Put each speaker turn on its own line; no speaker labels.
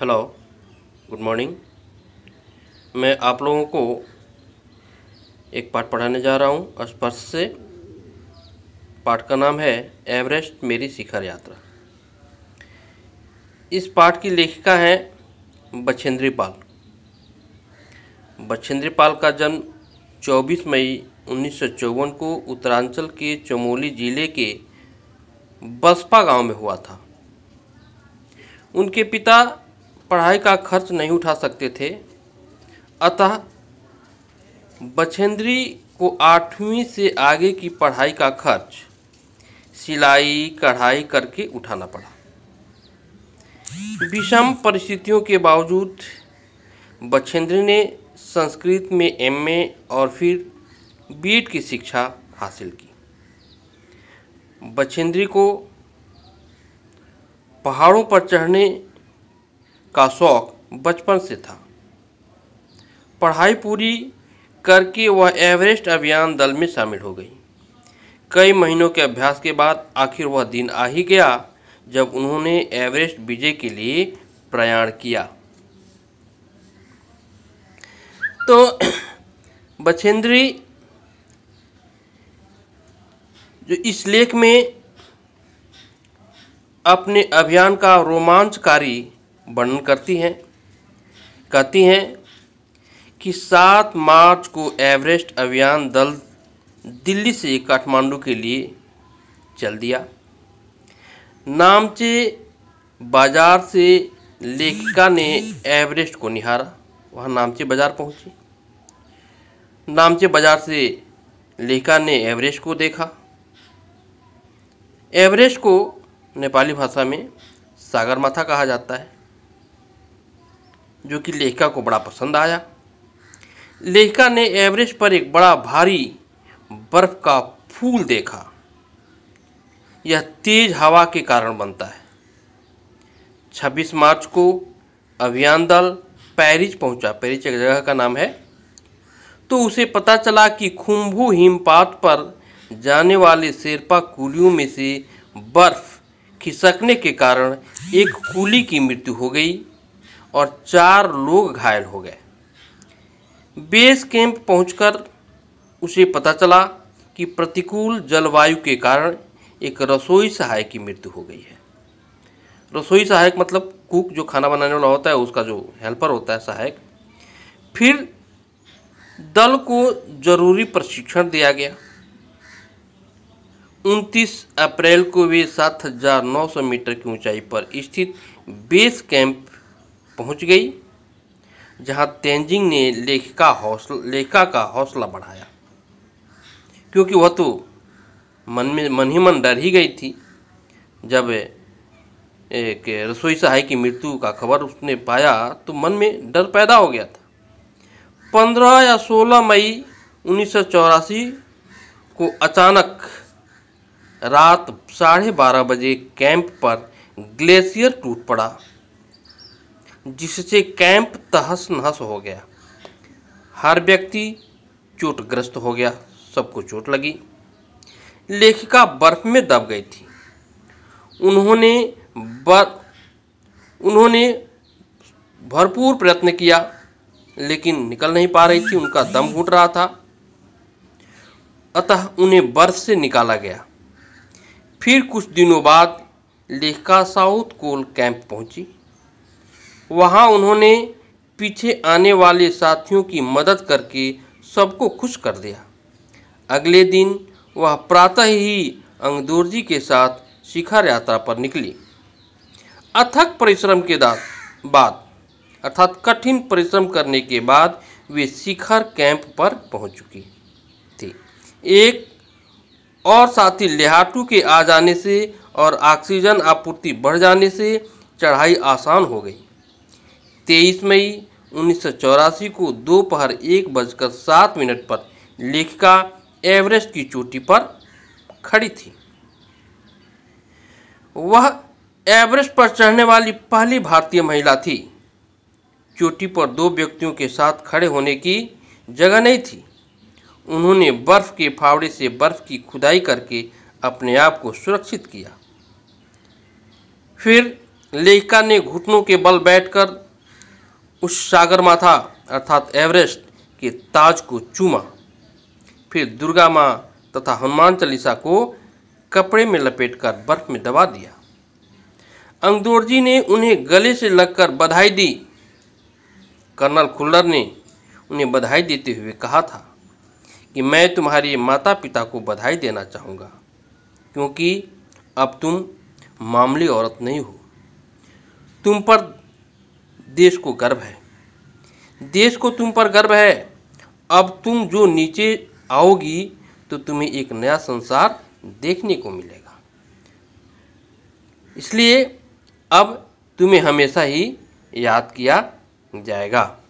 hello good morning मैं आप लोगों को एक पाठ पढ़ाने जा रहा हूँ स्पर्श से पाठ का नाम है एवरेस्ट मेरी शिखर यात्रा इस पाठ की लेखिका है बछेंद्री पाल बछेंद्री पाल का जन्म 24 मई उन्नीस को उत्तरांचल के चमोली जिले के बसपा गांव में हुआ था उनके पिता पढ़ाई का खर्च नहीं उठा सकते थे अतः बछेंद्री को आठवीं से आगे की पढ़ाई का खर्च सिलाई कढ़ाई करके उठाना पड़ा विषम परिस्थितियों के बावजूद बछेंद्री ने संस्कृत में एमए और फिर बीएड की शिक्षा हासिल की बछेंद्री को पहाड़ों पर चढ़ने का शौक बचपन से था पढ़ाई पूरी करके वह एवरेस्ट अभियान दल में शामिल हो गई कई महीनों के अभ्यास के बाद आखिर वह दिन आ ही गया जब उन्होंने एवरेस्ट विजय के लिए प्रयाण किया तो बछेंद्री जो इस लेख में अपने अभियान का रोमांचकारी वर्णन करती हैं कहती हैं कि सात मार्च को एवरेस्ट अभियान दल दिल्ली से काठमांडू के लिए चल दिया नामचे बाजार से लेखिका ने एवरेस्ट को निहारा वहाँ नामचे बाजार पहुँची नामचे बाजार से लेखिका ने एवरेस्ट को देखा एवरेस्ट को नेपाली भाषा में सागर माथा कहा जाता है जो कि लेखिका को बड़ा पसंद आया लेखिका ने एवरेस्ट पर एक बड़ा भारी बर्फ का फूल देखा यह तेज हवा के कारण बनता है 26 मार्च को अभियान दल पेरिस पहुंचा पेरिस एक जगह का नाम है तो उसे पता चला कि खुम्भू हिमपात पर जाने वाले शेरपा कुलियों में से बर्फ खिसकने के कारण एक कुली की मृत्यु हो गई और चार लोग घायल हो गए बेस कैंप पहुंचकर उसे पता चला कि प्रतिकूल जलवायु के कारण एक रसोई सहायक की मृत्यु हो गई है रसोई सहायक मतलब कुक जो खाना बनाने वाला होता है उसका जो हेल्पर होता है सहायक फिर दल को जरूरी प्रशिक्षण दिया गया 29 अप्रैल को वे 7,900 मीटर की ऊंचाई पर स्थित बेस कैंप पहुंच गई जहां तेंजिंग ने लेखिका हौसला लेखिका का हौसला बढ़ाया क्योंकि वह तो मन में मन ही मन डर ही गई थी जब एक रसोई सहाय की मृत्यु का खबर उसने पाया तो मन में डर पैदा हो गया था पंद्रह या सोलह मई उन्नीस को अचानक रात साढ़े बारह बजे कैंप पर ग्लेशियर टूट पड़ा जिससे कैंप तहस नहस हो गया हर व्यक्ति चोटग्रस्त हो गया सबको चोट लगी लेखिका बर्फ में दब गई थी उन्होंने बर उन्होंने भरपूर प्रयत्न किया लेकिन निकल नहीं पा रही थी उनका दम घुट रहा था अतः उन्हें बर्फ से निकाला गया फिर कुछ दिनों बाद लेखिका साउथ कोल कैंप पहुंची वहां उन्होंने पीछे आने वाले साथियों की मदद करके सबको खुश कर दिया अगले दिन वह प्रातः ही अंगदूर जी के साथ शिखर यात्रा पर निकली अथक परिश्रम के बाद अर्थात कठिन परिश्रम करने के बाद वे शिखर कैंप पर पहुंच चुकी थी एक और साथी लेहाटू के आ जाने से और ऑक्सीजन आपूर्ति बढ़ जाने से चढ़ाई आसान हो गई तेईस मई उन्नीस को दोपहर एक बजकर सात मिनट पर लेखिका एवरेस्ट की चोटी पर खड़ी थी वह एवरेस्ट पर चढ़ने वाली पहली भारतीय महिला थी चोटी पर दो व्यक्तियों के साथ खड़े होने की जगह नहीं थी उन्होंने बर्फ के फावड़े से बर्फ की खुदाई करके अपने आप को सुरक्षित किया फिर लेखिका ने घुटनों के बल बैठकर उस सागर माथा अर्थात एवरेस्ट के ताज को चूमा फिर दुर्गा माँ तथा हनुमान चालीसा को कपड़े में लपेटकर बर्फ में दबा दिया अंगदोर जी ने उन्हें गले से लगकर बधाई दी कर्नल खुल्लर ने उन्हें बधाई देते हुए कहा था कि मैं तुम्हारे माता पिता को बधाई देना चाहूँगा क्योंकि अब तुम मामूली औरत नहीं हो तुम पर देश को गर्व है देश को तुम पर गर्व है अब तुम जो नीचे आओगी तो तुम्हें एक नया संसार देखने को मिलेगा इसलिए अब तुम्हें हमेशा ही याद किया जाएगा